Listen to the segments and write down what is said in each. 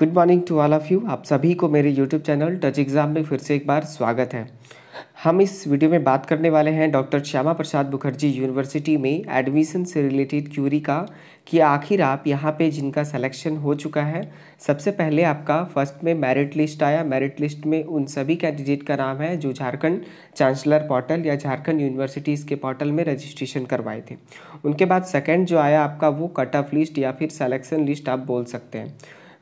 good morning to all of you आप सभी को मेरे यूट्यूब चैनल टच एग्ज़ाम में फिर से एक बार स्वागत है हम इस वीडियो में बात करने वाले हैं डॉक्टर श्यामा प्रसाद मुखर्जी यूनिवर्सिटी में एडमिशन से रिलेटेड क्यूरी का कि आखिर आप यहाँ पे जिनका सिलेक्शन हो चुका है सबसे पहले आपका फर्स्ट में मेरिट लिस्ट आया मेरिट लिस्ट में उन सभी कैंडिडेट का नाम है जो झारखंड चांसलर पोर्टल या झारखंड यूनिवर्सिटीज़ के पोर्टल में रजिस्ट्रेशन करवाए थे उनके बाद सेकेंड जो आया आपका वो कट ऑफ लिस्ट या फिर सेलेक्शन लिस्ट आप बोल सकते हैं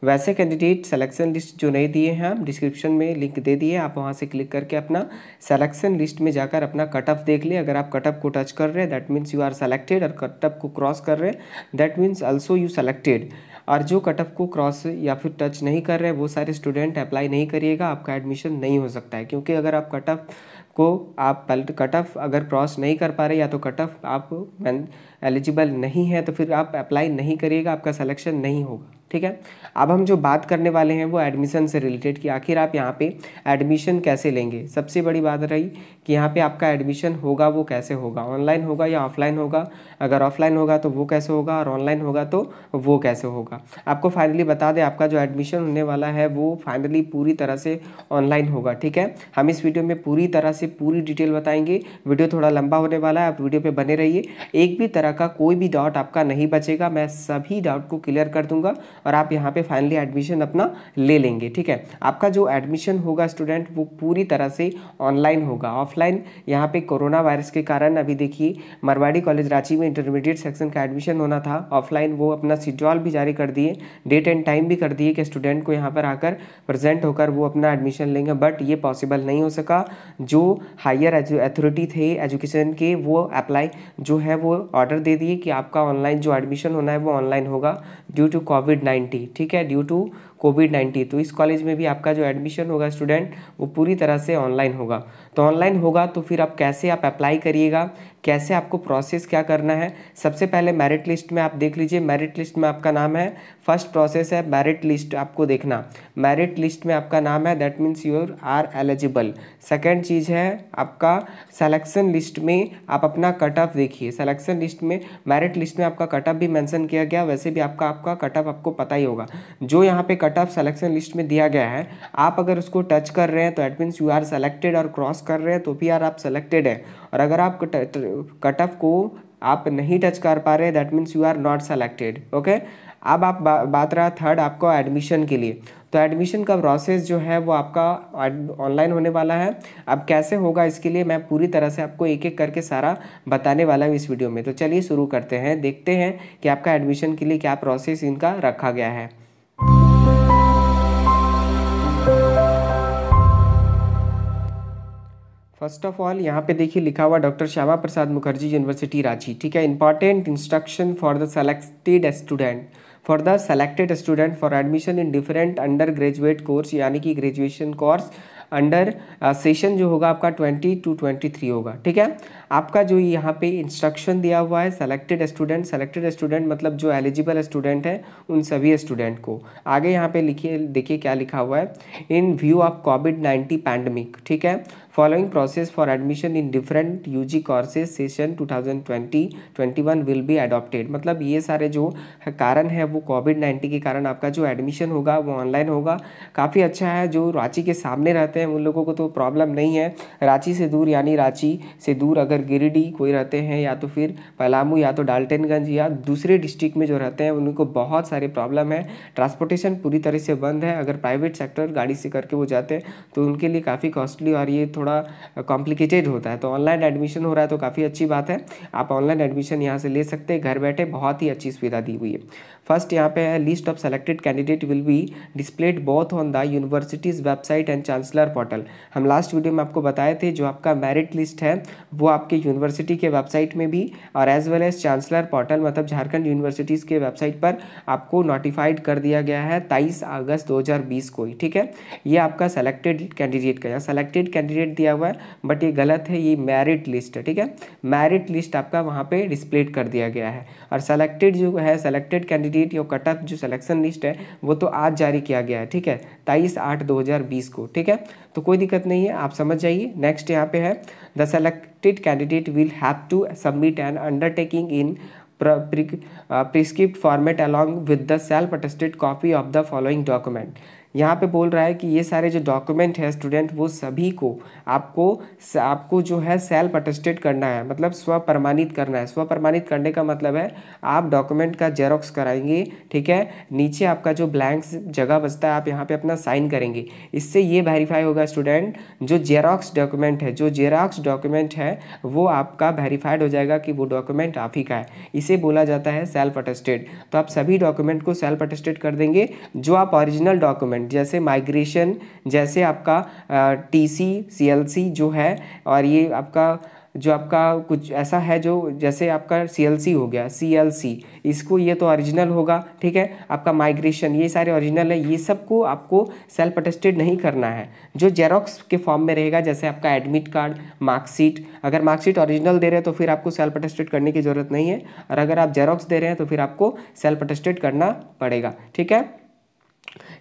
वैसे कैंडिडेट सेलेक्शन लिस्ट जो नहीं दिए हैं हम डिस्क्रिप्शन में लिंक दे दिए आप वहाँ से क्लिक करके अपना सेलेक्शन लिस्ट में जाकर अपना कट ऑफ देख लें अगर आप कट ऑफ को टच कर रहे हैं that means you are selected और कट ऑफ को क्रॉस कर रहे हैं that means also you selected और जो कट ऑफ को क्रॉस या फिर टच नहीं कर रहे वो सारे स्टूडेंट अप्लाई नहीं करिएगा आपका एडमिशन नहीं हो सकता है क्योंकि अगर आप कट ऑफ को आप कट ऑफ अगर क्रॉस नहीं कर पा रहे या तो कट ऑफ आप एलिजिबल नहीं है तो फिर आप अप्लाई नहीं करिएगा आपका सलेक्शन नहीं होगा ठीक है अब हम जो बात करने वाले हैं वो एडमिशन से रिलेटेड कि आखिर आप यहाँ पे एडमिशन कैसे लेंगे सबसे बड़ी बात रही कि यहाँ पे आपका एडमिशन होगा वो कैसे होगा ऑनलाइन होगा या ऑफलाइन होगा अगर ऑफलाइन होगा तो वो कैसे होगा और ऑनलाइन होगा तो वो कैसे होगा आपको फाइनली बता दें आपका जो एडमिशन होने वाला है वो फाइनली पूरी तरह से ऑनलाइन होगा ठीक है हम इस वीडियो में पूरी तरह से पूरी डिटेल बताएंगे वीडियो थोड़ा लंबा होने वाला है आप वीडियो पर बने रहिए एक भी तरह का कोई भी डाउट आपका नहीं बचेगा मैं सभी डाउट को क्लियर कर दूंगा और आप यहाँ पे फाइनली एडमिशन अपना ले लेंगे ठीक है आपका जो एडमिशन होगा स्टूडेंट वो पूरी तरह से ऑनलाइन होगा ऑफलाइन यहाँ पे कोरोना वायरस के कारण अभी देखिए मरवाड़ी कॉलेज रांची में इंटरमीडिएट सेक्शन का एडमिशन होना था ऑफलाइन वो अपना सिजॉल भी जारी कर दिए डेट एंड टाइम भी कर दिए कि स्टूडेंट को यहाँ पर आकर प्रजेंट होकर वो अपना एडमिशन लेंगे बट ये पॉसिबल नहीं हो सका जो हायर अथॉरिटी थे एजुकेशन के वो अप्लाई जो है वो ऑर्डर दे दिए कि आपका ऑनलाइन जो एडमिशन होना है वो ऑनलाइन होगा ड्यू टू कोविड नाइन्टीन ठीक है ड्यू टू कोविड नाइन्टीन तो इस कॉलेज में भी आपका जो एडमिशन होगा स्टूडेंट वो पूरी तरह से ऑनलाइन होगा तो ऑनलाइन होगा तो फिर आप कैसे आप अप्लाई करिएगा कैसे आपको प्रोसेस क्या करना है सबसे पहले मेरिट लिस्ट में आप देख लीजिए मेरिट लिस्ट में आपका नाम है फर्स्ट प्रोसेस है मेरिट लिस्ट आपको देखना मेरिट लिस्ट में आपका नाम है that means your are eligible second चीज़ है आपका सेलेक्शन लिस्ट में आप अपना कट ऑफ देखिए सेलेक्शन लिस्ट में मेरिट लिस्ट में आपका कट ऑफ भी मैंसन किया गया वैसे भी आपका आपका कट ऑफ आपको पता ही होगा जो यहाँ पे कट ऑफ सेलेक्शन लिस्ट में दिया गया है आप अगर उसको टच कर रहे हैं तो at means you are selected और क्रॉस कर रहे हैं तो भी यार आप सेलेक्टेड हैं और अगर आप कट ऑफ को आप नहीं टच कर पा रहे that means you are not selected okay अब आप बा, बात रहा थर्ड आपको एडमिशन के लिए तो एडमिशन का प्रोसेस जो है वो आपका ऑनलाइन होने वाला है अब कैसे होगा इसके लिए मैं पूरी तरह से आपको एक एक करके सारा बताने वाला हूँ इस वीडियो में तो चलिए शुरू करते हैं देखते हैं कि आपका एडमिशन के लिए क्या प्रोसेस इनका रखा गया है फर्स्ट ऑफ ऑल यहाँ पे देखिए लिखा हुआ डॉक्टर श्यामा प्रसाद मुखर्जी यूनिवर्सिटी रांची ठीक है important instruction for the selected student for the selected student for admission in different under graduate course यानी कि ग्रेजुएशन कोर्स अंडर सेशन जो होगा आपका ट्वेंटी टू ट्वेंटी थ्री होगा ठीक है आपका जो यहाँ पे इंस्ट्रक्शन दिया हुआ है सेलेक्टेड स्टूडेंट सेलेक्टेड स्टूडेंट मतलब जो एलिजिबल स्टूडेंट है उन सभी स्टूडेंट को आगे यहाँ पे लिखिए देखिए क्या लिखा हुआ है in view of covid nineteen pandemic ठीक है following process for admission in different U G courses session two thousand twenty twenty one will be adopted मतलब ये सारे जो कारण है वो कोविड नाइन्टीन के कारण आपका जो एडमिशन होगा वो ऑनलाइन होगा काफ़ी अच्छा है जो रांची के सामने रहते हैं उन लोगों को तो प्रॉब्लम नहीं है रांची से दूर यानी रांची से दूर अगर अगर गिरिडीह कोई रहते हैं या तो फिर पलामू या तो डाल्टनगंज या दूसरे डिस्ट्रिक्ट में जो रहते हैं उनको बहुत सारे प्रॉब्लम है ट्रांसपोर्टेशन पूरी तरह से बंद है अगर प्राइवेट सेक्टर गाड़ी से करके वो जाते हैं तो उनके लिए काफ़ी कॉस्टली और ये थोड़ा कॉम्प्लिकेटेड होता है तो ऑनलाइन एडमिशन हो रहा है तो काफ़ी अच्छी बात है आप ऑनलाइन एडमिशन यहाँ से ले सकते हैं घर बैठे बहुत ही अच्छी सुविधा दी हुई है फर्स्ट यहाँ पे है list of selected candidate will be displayed both on the universities website and chancellor portal हम लास्ट वीडियो में आपको बताए थे जो आपका मेरिट लिस्ट है वो आप आपके यूनिवर्सिटी के वेबसाइट में भी और as well as chancellor portal मतलब झारखंड यूनिवर्सिटीज़ के वेबसाइट पर आपको नोटिफाइड कर दिया गया है तेईस अगस्त 2020 को ही ठीक है ये आपका सेलेक्टेड कैंडिडेट का यहाँ सेलेक्टेड कैंडिडेट दिया हुआ है बट ये गलत है ये मेरिट लिस्ट है ठीक है मैरिट लिस्ट आपका वहाँ पर डिस्प्लेट कर दिया गया है और सेलेक्टेड जो है सेलेक्टेड कैंडिडेट या कट ऑफ जो सेलेक्शन लिस्ट है वो तो आज जारी किया गया है ठीक है तेईस आठ दो को ठीक है तो कोई दिक्कत नहीं है आप समझ जाइए नेक्स्ट यहाँ पे है the selected candidate will have to submit an undertaking in prescribed format along with the self attested copy of the following document यहाँ पे बोल रहा है कि ये सारे जो डॉक्यूमेंट है स्टूडेंट वो सभी को आपको आपको जो है सेल्फ अटेस्टेड करना है मतलब स्व प्रमाणित करना है स्व प्रमाणित करने का मतलब है आप डॉक्यूमेंट का जेरोक्स कराएंगे ठीक है नीचे आपका जो ब्लैंक्स जगह बचता है आप यहाँ पे अपना साइन करेंगे इससे ये वेरीफाई होगा स्टूडेंट जो जेरोक्स डॉक्यूमेंट है जो जेरोक्स डॉक्यूमेंट है वो आपका वेरीफाइड हो जाएगा कि वो डॉक्यूमेंट आप ही का है इसे बोला जाता है सेल्फ अटेस्टेड तो आप सभी डॉक्यूमेंट को सेल्फ अटेस्टेड कर देंगे जो आप ऑरिजिनल डॉक्यूमेंट इन्वायरमेंट जैसे माइग्रेशन जैसे आपका T C C L C जो है और ये आपका जो आपका कुछ ऐसा है जो जैसे आपका सी एल सी हो गया सी एल सी इसको ये तो ओरिजिनल होगा ठीक है आपका माइग्रेशन ये सारे ओरिजिनल है ये सब को आपको सेल्फ अटेस्टेड नहीं करना है जो जेरोक्स के फॉर्म में रहेगा जैसे आपका एडमिट कार्ड मार्कशीट अगर मार्कशीट ओरिजिनल दे रहे हैं तो फिर आपको सेल्फ अटेस्टेड करने की ज़रूरत नहीं है और अगर आप जेरोक्स दे रहे हैं तो फिर आपको सेल्फ अटेस्टेड करना पड़ेगा ठीक है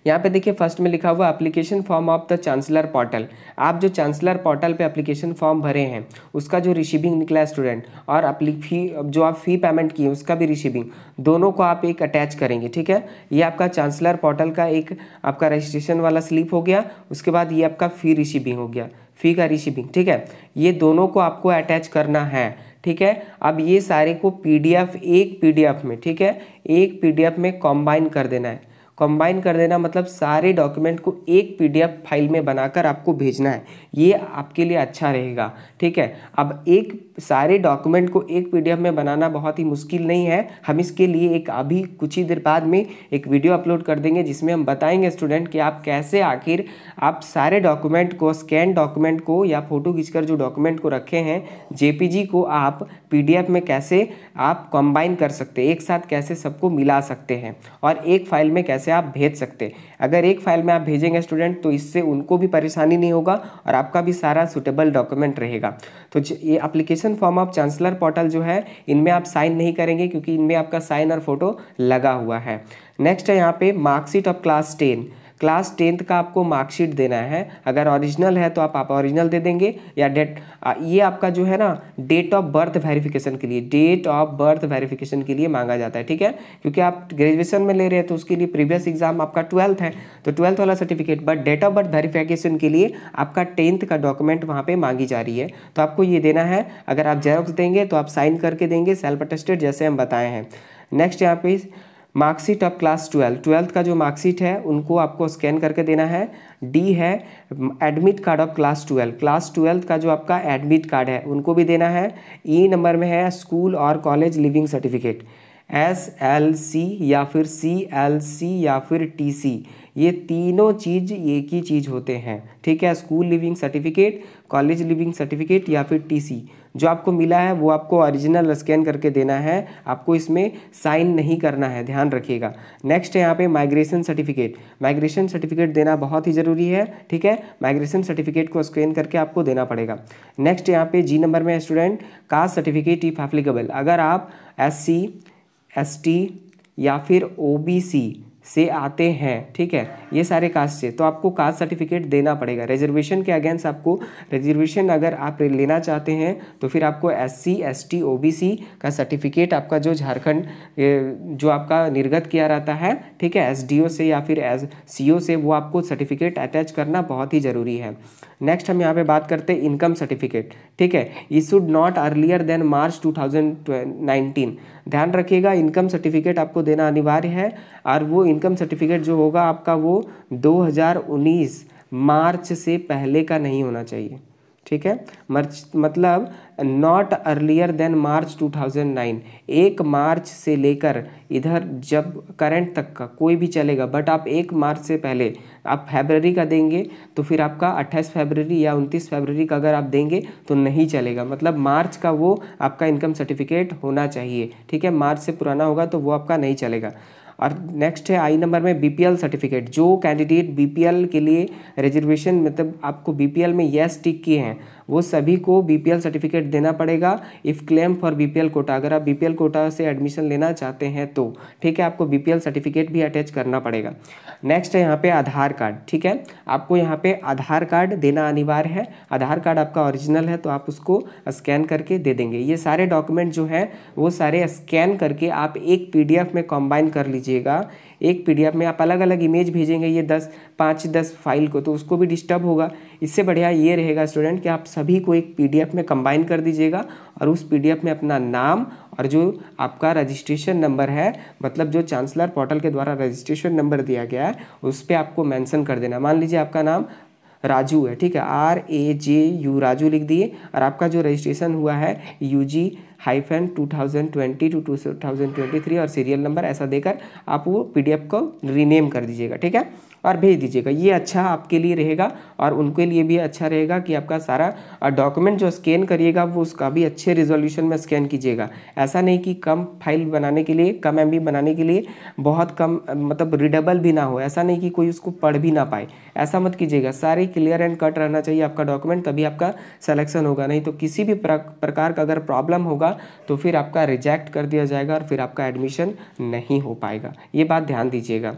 यहाँ पे देखिए फर्स्ट में लिखा हुआ application form of the chancellor portal आप जो चांसलर पोर्टल पे एप्लीकेशन फॉर्म भरे हैं उसका जो रिसीविंग निकला है स्टूडेंट और फी जो आप फी पेमेंट किए उसका भी रिसीविंग दोनों को आप एक अटैच करेंगे ठीक है ये आपका चांसलर पोर्टल का एक आपका रजिस्ट्रेशन वाला स्लिप हो गया उसके बाद ये आपका फ़ी रिसीविंग हो गया फ़ी का रिसीविंग ठीक है ये दोनों को आपको अटैच करना है ठीक है अब ये सारे को पीडीएफ एक पीडीएफ में ठीक है एक पीडीएफ में कॉम्बाइन कर देना है कंबाइन कर देना मतलब सारे डॉक्यूमेंट को एक पीडीएफ फाइल में बनाकर आपको भेजना है ये आपके लिए अच्छा रहेगा ठीक है अब एक सारे डॉक्यूमेंट को एक पीडीएफ में बनाना बहुत ही मुश्किल नहीं है हम इसके लिए एक अभी कुछ ही देर बाद में एक वीडियो अपलोड कर देंगे जिसमें हम बताएंगे स्टूडेंट कि आप कैसे आखिर आप सारे डॉक्यूमेंट को स्कैन डॉक्यूमेंट को या फ़ोटो खींचकर जो डॉक्यूमेंट को रखे हैं जे को आप पी में कैसे आप कंबाइन कर सकते हैं एक साथ कैसे सबको मिला सकते हैं और एक फाइल में कैसे ऐसे आप भेज सकते अगर एक फाइल में आप भेजेंगे स्टूडेंट तो इससे उनको भी परेशानी नहीं होगा और आपका भी सारा सुटेबल डॉक्यूमेंट रहेगा तो ये application form of chancellor portal जो है इनमें आप साइन नहीं करेंगे क्योंकि इनमें आपका साइन और फोटो लगा हुआ है नेक्स्ट है यहाँ पे marksheet of class ten class tenth का आपको मार्कशीट देना है अगर ओरिजिनल है तो आप आप ओरिजिनल दे देंगे या डेट ये आपका जो है ना डेट ऑफ बर्थ वेरिफिकेशन के लिए डेट ऑफ बर्थ वेरिफिकेशन के लिए मांगा जाता है ठीक है क्योंकि आप ग्रेजुएशन में ले रहे हैं तो उसके लिए प्रीवियस एग्जाम आपका ट्वेल्थ है तो ट्वेल्थ वाला certificate but date of birth verification के लिए आपका टेंथ का डॉक्यूमेंट वहाँ पर मांगी जा रही है तो आपको ये देना है अगर आप जेरोक्स देंगे तो आप साइन करके देंगे सेल्फ अटेस्टेड जैसे हम बताए हैं नेक्स्ट यहाँ पे marksheet of class twelfth twelfth का जो मार्कशीट है उनको आपको स्कैन करके देना है डी है admit card of class twelfth class twelfth का जो आपका एडमिट कार्ड है उनको भी देना है ई e नंबर में है स्कूल और college leaving certificate S L C या फिर सी एल सी या फिर टी सी ये तीनों चीज़ एक ही चीज़ होते हैं ठीक है school leaving certificate college leaving certificate या फिर टी सी जो आपको मिला है वो आपको ओरिजिनल स्कैन करके देना है आपको इसमें साइन नहीं करना है ध्यान रखिएगा नेक्स्ट है यहाँ पे माइग्रेशन सर्टिफिकेट माइग्रेशन सर्टिफिकेट देना बहुत ही ज़रूरी है ठीक है माइग्रेशन सर्टिफिकेट को स्कैन करके आपको देना पड़ेगा नेक्स्ट यहाँ पे जी नंबर में student caste certificate if applicable अगर आप एस सी या फिर ओ से आते हैं ठीक है ये सारे कास्ट से तो आपको कास्ट सर्टिफिकेट देना पड़ेगा रिजर्वेशन के अगेंस्ट आपको रिजर्वेशन अगर आप लेना चाहते हैं तो फिर आपको S C S T O B C का सर्टिफिकेट आपका जो झारखंड जो आपका निर्गत किया रहता है ठीक है एस डी ओ से या फिर एस सी ओ से वो आपको सर्टिफिकेट अटैच करना बहुत ही ज़रूरी है नेक्स्ट हम यहाँ पे बात करते हैं इनकम सर्टिफिकेट ठीक है E should not earlier than March two thousand nineteen ध्यान रखिएगा इनकम सर्टिफिकेट आपको देना अनिवार्य है और वो इनकम सर्टिफिकेट जो होगा आपका वो 2019 मार्च से पहले का नहीं होना चाहिए ठीक है मर्च मतलब नॉट अर्लियर देन मार्च 2009 एक मार्च से लेकर इधर जब करंट तक का कोई भी चलेगा बट आप एक मार्च से पहले आप फेबररी का देंगे तो फिर आपका 28 फेबररी या 29 फेबररी का अगर आप देंगे तो नहीं चलेगा मतलब मार्च का वो आपका इनकम सर्टिफिकेट होना चाहिए ठीक है मार्च से पुराना होगा तो वो आपका नहीं चलेगा और नेक्स्ट है आई नंबर में बीपीएल सर्टिफिकेट जो कैंडिडेट बीपीएल के लिए रिजर्वेशन मतलब आपको बीपीएल में येस टिक किए हैं वो सभी को बीपीएल सर्टिफिकेट देना पड़ेगा if claim for BPL quota अगर आप बीपीएल कोटा से एडमिशन लेना चाहते हैं तो ठीक है आपको बीपीएल सर्टिफिकेट भी अटैच करना पड़ेगा नेक्स्ट है यहाँ पे आधार कार्ड ठीक है आपको यहाँ पे आधार कार्ड देना अनिवार्य है आधार कार्ड आपका ओरिजिनल है तो आप उसको स्कैन करके दे देंगे ये सारे डॉक्यूमेंट जो हैं वो सारे स्कैन करके आप एक पी में कॉम्बाइन कर लीजिएगा एक पीडीएफ में आप अलग अलग इमेज भेजेंगे ये दस पाँच दस फाइल को तो उसको भी डिस्टर्ब होगा इससे बढ़िया ये रहेगा स्टूडेंट कि आप सभी को एक पीडीएफ में कंबाइन कर दीजिएगा और उस पीडीएफ में अपना नाम और जो आपका रजिस्ट्रेशन नंबर है मतलब जो चांसलर पोर्टल के द्वारा रजिस्ट्रेशन नंबर दिया गया है उस पर आपको मैंसन कर देना मान लीजिए आपका नाम राजू है ठीक है R A J U Raju लिख दिए और आपका जो रजिस्ट्रेशन हुआ है U G thousand twenty two thousand twenty two three और सीरियल नंबर ऐसा देकर आप वो पीडीएफ को रीनेम कर दीजिएगा ठीक है और भेज दीजिएगा ये अच्छा आपके लिए रहेगा और उनके लिए भी अच्छा रहेगा कि आपका सारा डॉक्यूमेंट जो स्कैन करिएगा वो उसका भी अच्छे रिजोल्यूशन में स्कैन कीजिएगा ऐसा नहीं कि कम फाइल बनाने के लिए कम एम बनाने के लिए बहुत कम मतलब रीडेबल भी ना हो ऐसा नहीं कि कोई उसको पढ़ भी ना पाए ऐसा मत कीजिएगा सारे क्लियर एंड कट रहना चाहिए आपका डॉक्यूमेंट तभी आपका सलेक्शन होगा नहीं तो किसी भी प्रकार का अगर प्रॉब्लम होगा होगा तो फिर आपका रिजेक्ट कर दिया जाएगा और फिर आपका एडमिशन नहीं हो पाएगा ये बात ध्यान दीजिएगा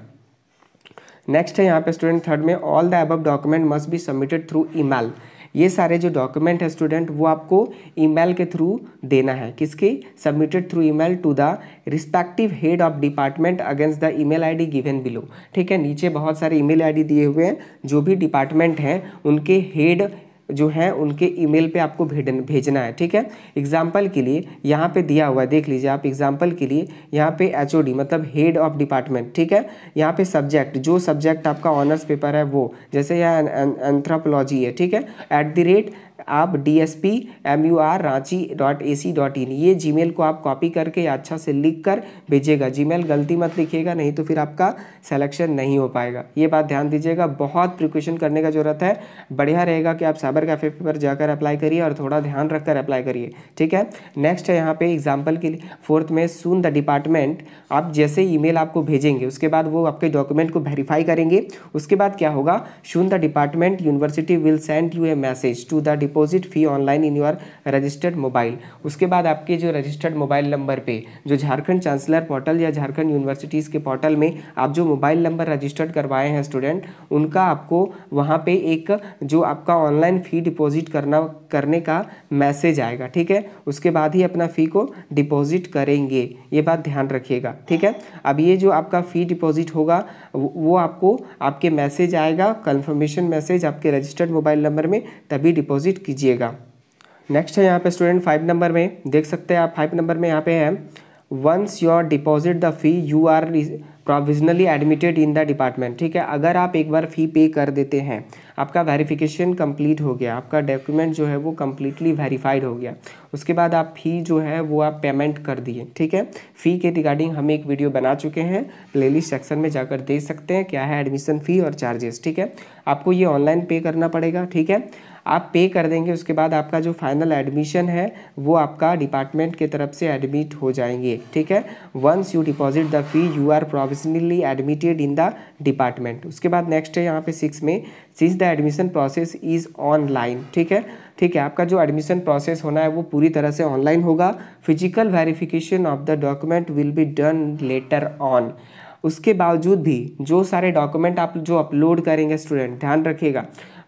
नेक्स्ट है यहाँ पे स्टूडेंट थर्ड में all the above document must be submitted through email ये सारे जो डॉक्यूमेंट है स्टूडेंट वो आपको ईमेल के थ्रू देना है किसके submitted through email to the respective head of department against the email ID given below ठीक है नीचे बहुत सारे ईमेल आईडी दिए हुए हैं जो भी डिपार्टमेंट हैं उनके हेड जो है उनके ईमेल पे आपको भेजन भेजना है ठीक है एग्जाम्पल के लिए यहाँ पे दिया हुआ है देख लीजिए आप एग्जाम्पल के लिए यहाँ पे एच मतलब हेड ऑफ डिपार्टमेंट ठीक है यहाँ पे सब्जेक्ट जो सब्जेक्ट आपका ऑनर्स पेपर है वो जैसे यह एंथ्रोपोलॉजी है ठीक है एट द रेट आप D S P M U R Ranchi dot A C dot in ये जी मेल को आप कॉपी करके या अच्छा से लिख कर भेजिएगा जी मेल गलती मत लिखिएगा नहीं तो फिर आपका सेलेक्शन नहीं हो पाएगा ये बात ध्यान दीजिएगा बहुत प्रिकॉशन करने का ज़रूरत है बढ़िया रहेगा कि आप साइबर कैफे पर जाकर अप्लाई करिए और थोड़ा ध्यान रखकर अप्लाई करिए ठीक है नेक्स्ट है यहाँ पे एग्जाम्पल के लिए फोर्थ में सुन द डिपार्टमेंट आप जैसे मेल आपको भेजेंगे उसके बाद वो आपके डॉक्यूमेंट को वेरीफाई करेंगे उसके बाद क्या होगा soon the department university will send you a message to the deposit fee online in your registered mobile उसके बाद आपके जो रजिस्टर्ड मोबाइल नंबर पे जो झारखंड चांसलर पोर्टल या झारखंड यूनिवर्सिटीज़ के पोर्टल में आप जो मोबाइल नंबर रजिस्टर्ड करवाए हैं स्टूडेंट उनका आपको वहाँ पे एक जो आपका ऑनलाइन फ़ी डिपॉजिट करना करने का मैसेज आएगा ठीक है उसके बाद ही अपना फ़ी को डिपॉजिट करेंगे ये बात ध्यान रखिएगा ठीक है अब ये जो आपका फ़ी डिपॉजिट होगा वो आपको आपके मैसेज आएगा कन्फर्मेशन मैसेज आपके रजिस्टर्ड मोबाइल नंबर में तभी डिपॉजिट कीजिएगा नेक्स्ट है यहाँ पे स्टूडेंट फाइव नंबर में देख सकते हैं आप फाइव नंबर में यहाँ पे है once your deposit the fee you are provisionally admitted in the department ठीक है अगर आप एक बार फ़ी पे कर देते हैं आपका वेरिफिकेशन कंप्लीट हो गया आपका डॉक्यूमेंट जो है वो कम्प्लीटली वेरीफाइड हो गया उसके बाद आप फ़ी जो है वो आप पेमेंट कर दिए ठीक है फ़ी के रिगार्डिंग हम एक वीडियो बना चुके हैं प्लेलिस्ट सेक्शन में जाकर देख सकते हैं क्या है एडमिशन फ़ी और चार्जेस ठीक है आपको ये ऑनलाइन पे करना पड़ेगा ठीक है आप पे कर देंगे उसके बाद आपका जो फाइनल एडमिशन है वो आपका डिपार्टमेंट के तरफ से एडमिट हो जाएंगे ठीक है once you deposit the fee you are provisionally admitted in the department उसके बाद नेक्स्ट है यहाँ पे सिक्स में since the admission process is online ठीक है ठीक है आपका जो एडमिशन प्रोसेस होना है वो पूरी तरह से ऑनलाइन होगा physical verification of the document will be done later on उसके बावजूद भी जो सारे डॉक्यूमेंट आप जो अपलोड करेंगे स्टूडेंट ध्यान रखिएगा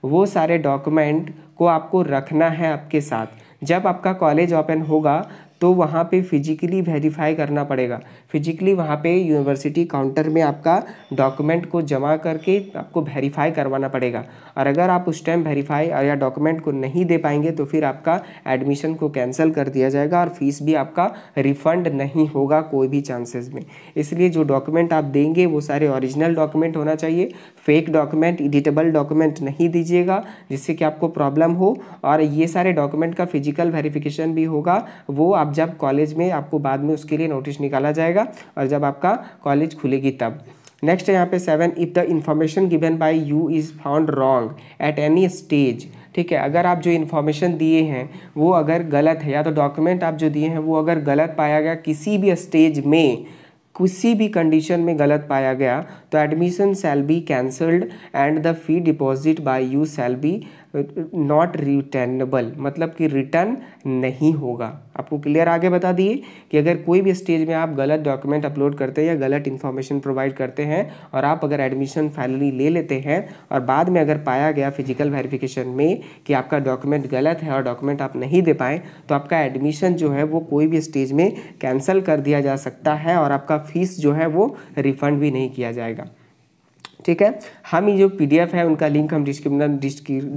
वो सारे डॉक्यूमेंट को आपको रखना है आपके साथ जब आपका कॉलेज ओपन होगा तो वहाँ पे फिजिकली वेरीफाई करना पड़ेगा फिजिकली वहाँ पे यूनिवर्सिटी काउंटर में आपका डॉक्यूमेंट को जमा करके आपको वेरीफाई करवाना पड़ेगा और अगर आप उस टाइम वेरीफाई या डॉक्यूमेंट को नहीं दे पाएंगे तो फिर आपका एडमिशन को कैंसिल कर दिया जाएगा और फीस भी आपका रिफंड नहीं होगा कोई भी चांसेस में इसलिए जो डॉक्यूमेंट आप देंगे वो सारे ऑरिजिनल डॉक्यूमेंट होना चाहिए फेक डॉक्यूमेंट एडिटेबल डॉक्यूमेंट नहीं दीजिएगा जिससे कि आपको प्रॉब्लम हो और ये सारे डॉक्यूमेंट का फिजिकल वेरीफिकेशन भी होगा वो आप आप जब कॉलेज में आपको बाद में उसके लिए नोटिस निकाला जाएगा और जब आपका कॉलेज खुलेगी तब नेक्स्ट है यहाँ पे seven if the information given by you is found wrong at any stage ठीक है अगर आप जो इन्फॉर्मेशन दिए हैं वो अगर गलत है या तो डॉक्यूमेंट आप जो दिए हैं वो अगर गलत पाया गया किसी भी स्टेज में किसी भी कंडीशन में गलत पाया गया तो admission shall be cancelled and the fee deposit by you shall be not returnable मतलब कि रिटर्न नहीं होगा आपको क्लियर आगे बता दिए कि अगर कोई भी स्टेज में आप गलत डॉक्यूमेंट अपलोड करते हैं या गलत इन्फॉर्मेशन प्रोवाइड करते हैं और आप अगर एडमिशन फाइनली ले लेते हैं और बाद में अगर पाया गया फिजिकल वेरिफिकेशन में कि आपका डॉक्यूमेंट गलत है और डॉक्यूमेंट आप नहीं दे पाए तो आपका एडमिशन जो है वो कोई भी स्टेज में कैंसिल कर दिया जा सकता है और आपका फीस जो है वो रिफंड भी नहीं किया जाएगा ठीक है हम ये जो पीडीएफ है उनका लिंक हम डिस्क्रिप्शन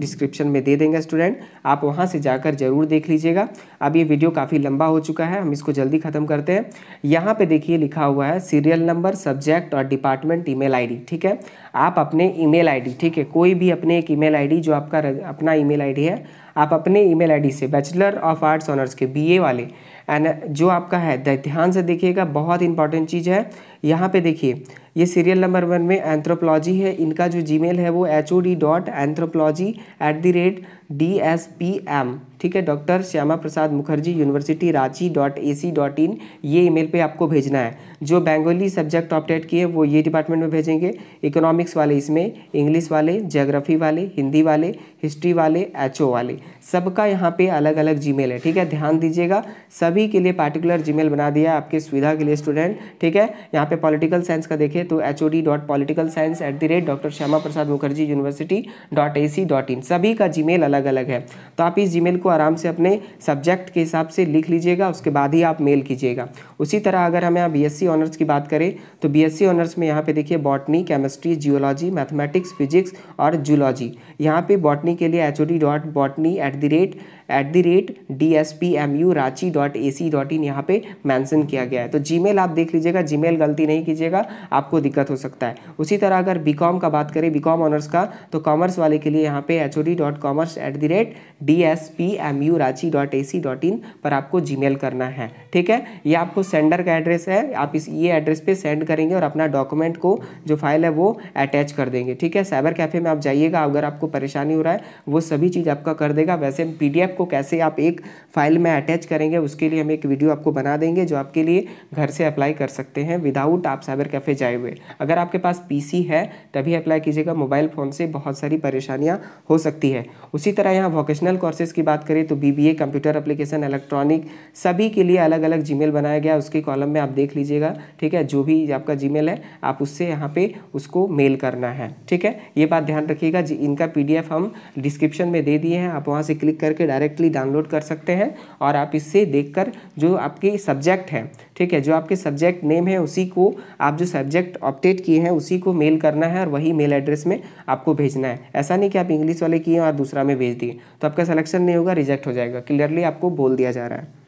डिस्क्रिप्शन में दे देंगे स्टूडेंट आप वहाँ से जाकर जरूर देख लीजिएगा अब ये वीडियो काफ़ी लंबा हो चुका है हम इसको जल्दी ख़त्म करते हैं यहाँ पे देखिए लिखा हुआ है सीरियल नंबर सब्जेक्ट और डिपार्टमेंट ईमेल आईडी ठीक है आप अपने ईमेल आईडी ठीक है कोई भी अपने एक ईमेल आईडी जो आपका अपना ईमेल आईडी है आप अपने ईमेल आईडी से बैचलर ऑफ आर्ट्स ऑनर्स के बीए वाले एंड जो आपका है ध्यान से देखिएगा बहुत इंपॉर्टेंट चीज़ है यहाँ पे देखिए ये सीरियल नंबर वन में एंथ्रोपोलॉजी है इनका जो जीमेल है वो H O D dot anthropology at the rate D S P M ठीक है doctor Shyama Prasad Mukherjee university Ranchi dot A C dot in ये ईमेल पे आपको भेजना है जो बेंगोली सब्जेक्ट अपडेट किए वो ये डिपार्टमेंट में भेजेंगे इकोनॉमिक्स वाले इसमें इंग्लिश वाले जोग्राफी वाले हिंदी वाले हिस्ट्री वाले एच वाले सबका यहाँ पे अलग अलग मेल है ठीक है ध्यान दीजिएगा सभी के लिए पार्टिकुलर मेल बना दिया आपके सुविधा के लिए स्टूडेंट ठीक है यहाँ पे पॉलिटिकल साइंस का देखें तो H O D dot political science at the rate doctor Shyama Prasad Mukherjee university dot A C dot in सभी का जी अलग अलग अलग है तो आप इस जीमेल को आराम से अपने सब्जेक्ट के हिसाब से लिख लीजिएगा उसके बाद ही आप मेल कीजिएगा उसी तरह अगर हम यहाँ बी एस ऑनर्स की बात करें तो बी एस ऑनर्स में यहाँ पे देखिए botany chemistry geology mathematics physics और जूलॉजी यहाँ पे बॉटनी के लिए H O D dot botany at the rate at the rate D S P M U Ranchi dot A C dot in यहाँ पर मैंसन किया गया है तो जी आप देख लीजिएगा जी गलती नहीं कीजिएगा आपको दिक्कत हो सकता है उसी तरह अगर बी का बात करें बी ऑनर्स का तो कॉमर्स वाले के लिए यहाँ पे H O D dot commerce at the rate D S P M U Ranchi dot A C dot in पर आपको जी करना है ठीक है ये आपको सेंडर का एड्रेस है आप इस ये एड्रेस पर सेंड करेंगे और अपना डॉक्यूमेंट को जो फाइल है वो अटैच कर देंगे ठीक है साइबर कैफे में आप जाइएगा अगर आपको परेशानी हो रहा है वो सभी चीज़ आपका कर देगा वैसे पी डी को को कैसे आप एक फाइल में अटैच करेंगे उसके लिए हम एक वीडियो आपको बना देंगे जो आपके लिए घर से अप्लाई कर सकते हैं विदाउट आप साइबर कैफ़े जाए हुए अगर आपके पास पीसी है तभी अप्लाई कीजिएगा मोबाइल फ़ोन से बहुत सारी परेशानियाँ हो सकती है उसी तरह यहाँ वोकेशनल कोर्सेज़ की बात करें तो बी कंप्यूटर अप्लीकेशन इलेक्ट्रॉनिक सभी के लिए अलग अलग जी बनाया गया उसके कॉलम में आप देख लीजिएगा ठीक है जो भी आपका जी है आप उससे यहाँ पर उसको मेल करना है ठीक है ये बात ध्यान रखिएगा इनका पी हम डिस्क्रिप्शन में दे दिए हैं आप वहाँ से क्लिक करके डायरेक्ट डायरेक्टली डाउनलोड कर सकते हैं और आप इससे देखकर जो आपके सब्जेक्ट है ठीक है जो आपके सब्जेक्ट नेम है उसी को आप जो सब्जेक्ट अपडेट किए हैं उसी को मेल करना है और वही मेल एड्रेस में आपको भेजना है ऐसा नहीं कि आप इंग्लिश वाले किए और दूसरा में भेज दिए तो आपका सलेक्शन नहीं होगा रिजेक्ट हो जाएगा क्लियरली आपको बोल दिया जा रहा है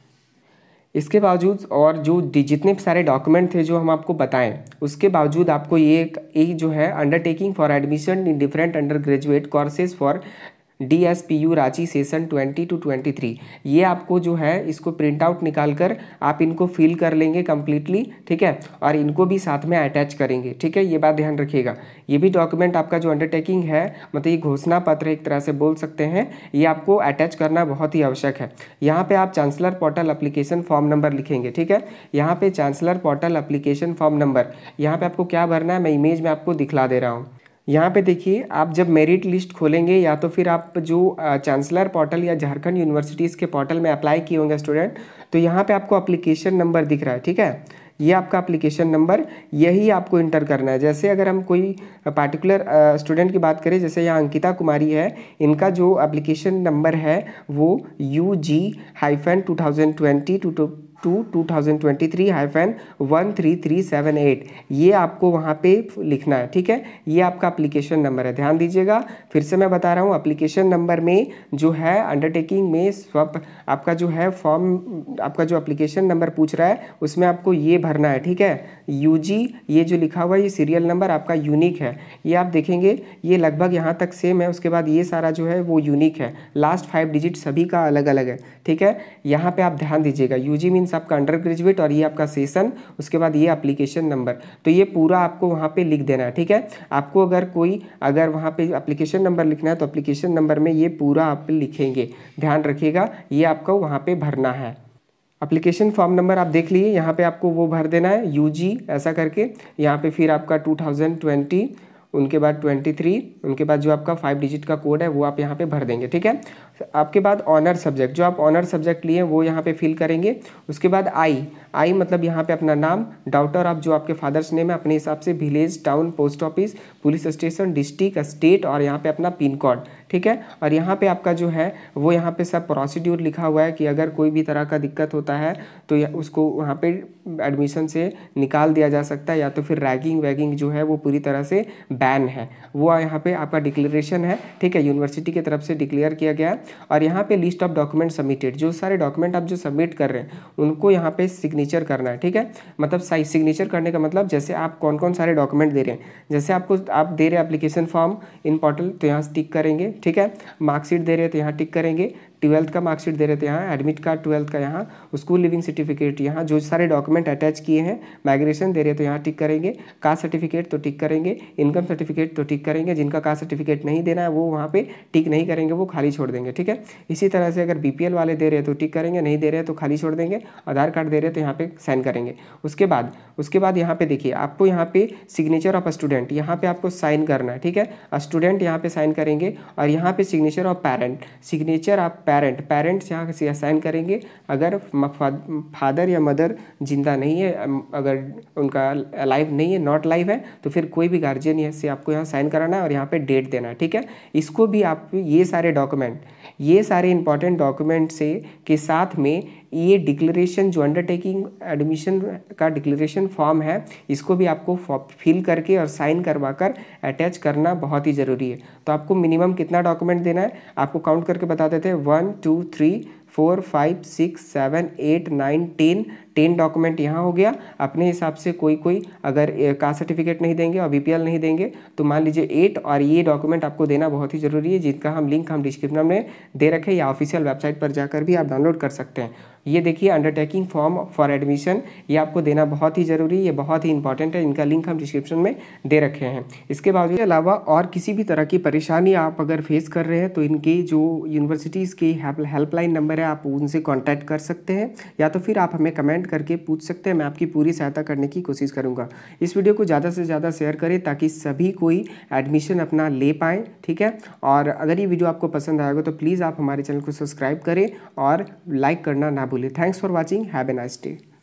इसके बावजूद और जो जितने सारे डॉक्यूमेंट थे जो हम आपको बताएं उसके बावजूद आपको ये एक, एक जो है undertaking for admission in different under graduate courses for D S P U Ranchi session 20 to 23 ये आपको जो है इसको प्रिंट आउट निकाल कर आप इनको फिल कर लेंगे कम्प्लीटली ठीक है और इनको भी साथ में अटैच करेंगे ठीक है ये बात ध्यान रखिएगा ये भी डॉक्यूमेंट आपका जो अंडरटेकिंग है मतलब ये घोषणा पत्र एक तरह से बोल सकते हैं ये आपको अटैच करना बहुत ही आवश्यक है यहाँ पर आप chancellor portal application form number लिखेंगे ठीक है यहाँ पर chancellor portal application form number यहाँ पर आपको क्या भरना है मैं इमेज में आपको दिखला दे रहा हूँ यहाँ पे देखिए आप जब मेरिट लिस्ट खोलेंगे या तो फिर आप जो चांसलर पोर्टल या झारखंड यूनिवर्सिटीज़ के पोर्टल में अप्लाई किए होंगे स्टूडेंट तो यहाँ पे आपको अप्लीकेशन नंबर दिख रहा है ठीक है ये आपका अप्लीकेशन नंबर यही आपको इंटर करना है जैसे अगर हम कोई पार्टिकुलर स्टूडेंट की बात करें जैसे यहाँ अंकिता कुमारी है इनका जो अप्लीकेशन नंबर है वो U G hyphen two thousand twenty two to two thousand twenty three hyphen one three three seven eight ये आपको वहाँ पे लिखना है ठीक है ये आपका अप्लीकेशन नंबर है ध्यान दीजिएगा फिर से मैं बता रहा हूँ अप्लीकेशन नंबर में जो है अंडरटेकिंग में स्वप आपका जो है फॉर्म आपका जो अप्लीकेशन नंबर पूछ रहा है उसमें आपको ये भरना है ठीक है यू ये जो लिखा हुआ है ये सीरियल नंबर आपका यूनिक है ये आप देखेंगे ये लगभग यहाँ तक सेम है उसके बाद ये सारा जो है वो यूनिक है लास्ट फाइव डिजिट सभी का अलग अलग है ठीक है यहाँ पर आप ध्यान दीजिएगा यू जी मीन्स आपका अंडर ग्रेजुएट और ये आपका सेशन उसके बाद ये अप्लीकेशन नंबर तो ये पूरा आपको वहाँ पे लिख देना है ठीक है आपको अगर कोई अगर वहाँ पे एप्लीकेशन नंबर लिखना है तो एप्लीकेशन नंबर में ये पूरा आप लिखेंगे ध्यान रखिएगा ये आपको वहाँ पर भरना है अप्लीकेशन फॉर्म नंबर आप देख लीजिए यहाँ पे आपको वो भर देना है यूजी ऐसा करके यहाँ पे फिर आपका 2020 उनके बाद ट्वेंटी थ्री उनके बाद जो आपका फाइव डिजिट का कोड है वो आप यहाँ पे भर देंगे ठीक है आपके बाद ऑनर सब्जेक्ट जो आप ऑनर सब्जेक्ट लिए वो यहाँ पे फिल करेंगे उसके बाद आई आई मतलब यहाँ पे अपना नाम डाउटर आप जो आपके फादर्स नेम है अपने हिसाब से village town post office police station district state और यहाँ पे अपना पिन कोड ठीक है और यहाँ पे आपका जो है वो यहाँ पे सब प्रोसीड्यूर लिखा हुआ है कि अगर कोई भी तरह का दिक्कत होता है तो उसको वहाँ पे एडमिशन से निकाल दिया जा सकता है या तो फिर रैगिंग वैगिंग जो है वो पूरी तरह से बैन है वो यहाँ पे आपका डिक्लेरेशन है ठीक है यूनिवर्सिटी की तरफ से डिक्लेयर किया गया है और यहाँ पर लिस्ट ऑफ डॉक्यूमेंट सबमिटेड जो सारे डॉक्यूमेंट आप जो सबमिट कर रहे हैं उनको यहाँ पर सिग्नेचर करना है ठीक है मतलब साइज सिग्नेचर करने का मतलब जैसे आप कौन कौन सारे डॉक्यूमेंट दे रहे हैं जैसे आपको आप दे रहे एप्लीकेशन फॉर्म इन पोर्टल तो यहाँ टिक करेंगे ठीक है मार्कशीट दे रहे हैं तो यहाँ टिक करेंगे ट्वेल्थ का मार्कशीट दे रहे थे यहाँ एडमिट कार्ड ट्वेल्थ का यहाँ स्कूल लिविंग सर्टिफिकेट यहाँ जो सारे डॉक्यूमेंट अटैच किए हैं माइग्रेशन दे रहे तो यहाँ टिक करेंगे कास्ट सर्टिफिकेट तो टिक करेंगे इनकम सर्टिफिकेट तो टिक करेंगे जिनका कास्ट सर्टिफिकेट नहीं देना है वो वहाँ पर टिक नहीं करेंगे वो खाली छोड़ देंगे ठीक है इसी तरह से अगर बी वाले दे रहे हैं तो टिक करेंगे नहीं दे रहे हैं तो खाली छोड़ देंगे आधार कार्ड दे रहे तो यहाँ पर साइन करेंगे उसके बाद उसके बाद यहाँ पे देखिए आपको यहाँ पे सिग्नेचर ऑफ स्टूडेंट यहाँ पे आपको साइन करना है ठीक है स्टूडेंट यहाँ पे साइन करेंगे और यहाँ पे सिग्नेचर ऑफ पेरेंट सिग्नेचर आप पेरेंट पेरेंट्स यहाँ से असाइन करेंगे अगर फादर या मदर जिंदा नहीं है अगर उनका लाइव नहीं है नॉट लाइव है तो फिर कोई भी गार्जियन यहाँ से आपको यहाँ साइन कराना है और यहाँ पे डेट देना है ठीक है इसको भी आप ये सारे डॉक्यूमेंट ये सारे इंपॉर्टेंट डॉक्यूमेंट से के साथ में ये डिक्लेरेशन जो अंडरटेकिंग एडमिशन का डिक्लेरेशन फॉर्म है इसको भी आपको फिल करके और साइन करवा कर अटैच करना बहुत ही ज़रूरी है तो आपको मिनिमम कितना डॉक्यूमेंट देना है आपको काउंट करके बता देते हैं one two three four five six seven eight nine ten तीन डॉक्यूमेंट यहाँ हो गया अपने हिसाब से कोई कोई अगर कास्ट सर्टिफिकेट नहीं देंगे और बीपीएल नहीं देंगे तो मान लीजिए एट और ये डॉक्यूमेंट आपको देना बहुत ही ज़रूरी है जिनका हम लिंक हम डिस्क्रिप्शन में दे रखे या ऑफिशियल वेबसाइट पर जाकर भी आप डाउनलोड कर सकते हैं ये देखिए अंडरटेकिंग फॉर्म फॉर एडमिशन ये आपको देना बहुत ही ज़रूरी है ये बहुत ही इंपॉर्टेंट है इनका लिंक हम डिस्क्रिप्शन में दे रखे हैं इसके बावजूद अलावा और किसी भी तरह की परेशानी आप अगर फेस कर रहे हैं तो इनकी जो यूनिवर्सिटीज़ की हेल्पलाइन नंबर है आप उनसे कॉन्टैक्ट कर सकते हैं या तो फिर आप हमें कमेंट कमेंट करके पूछ सकते हैं मैं आपकी पूरी सहायता करने की कोशिश करूँगा इस वीडियो को ज़्यादा से ज़्यादा शेयर करें ताकि सभी कोई एडमिशन अपना ले पाएँ ठीक है और अगर ये वीडियो आपको पसंद आएगा तो प्लीज़ आप हमारे चैनल को सब्सक्राइब करें और लाइक करना ना भूलें thanks for watching have a nice day